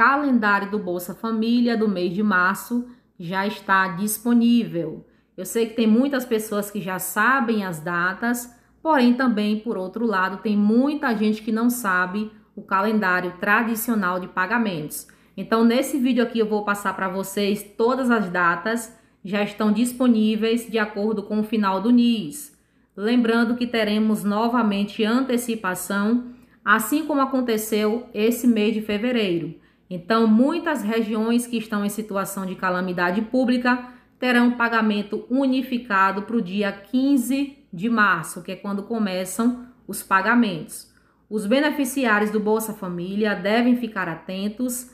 calendário do Bolsa Família do mês de março já está disponível. Eu sei que tem muitas pessoas que já sabem as datas, porém também, por outro lado, tem muita gente que não sabe o calendário tradicional de pagamentos. Então, nesse vídeo aqui eu vou passar para vocês todas as datas já estão disponíveis de acordo com o final do NIS. Lembrando que teremos novamente antecipação, assim como aconteceu esse mês de fevereiro. Então, muitas regiões que estão em situação de calamidade pública terão pagamento unificado para o dia 15 de março, que é quando começam os pagamentos. Os beneficiários do Bolsa Família devem ficar atentos,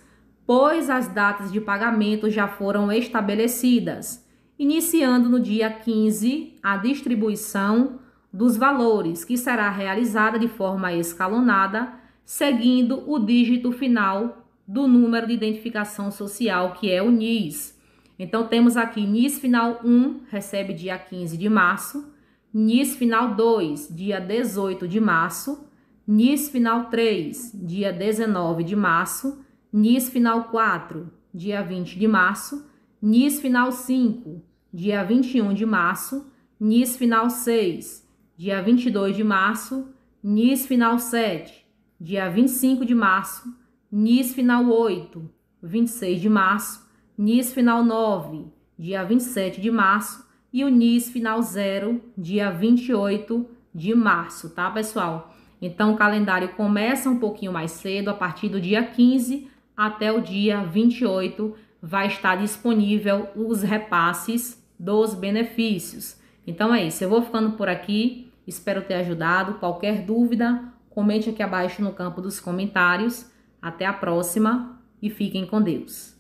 pois as datas de pagamento já foram estabelecidas, iniciando no dia 15 a distribuição dos valores, que será realizada de forma escalonada, seguindo o dígito final do número de identificação social, que é o NIS. Então, temos aqui NIS final 1, recebe dia 15 de março, NIS final 2, dia 18 de março, NIS final 3, dia 19 de março, NIS final 4, dia 20 de março, NIS final 5, dia 21 de março, NIS final 6, dia 22 de março, NIS final 7, dia 25 de março, NIS final 8, 26 de março, NIS final 9, dia 27 de março e o NIS final 0, dia 28 de março, tá, pessoal? Então, o calendário começa um pouquinho mais cedo, a partir do dia 15 até o dia 28 vai estar disponível os repasses dos benefícios. Então é isso, eu vou ficando por aqui, espero ter ajudado. Qualquer dúvida, comente aqui abaixo no campo dos comentários. Até a próxima e fiquem com Deus.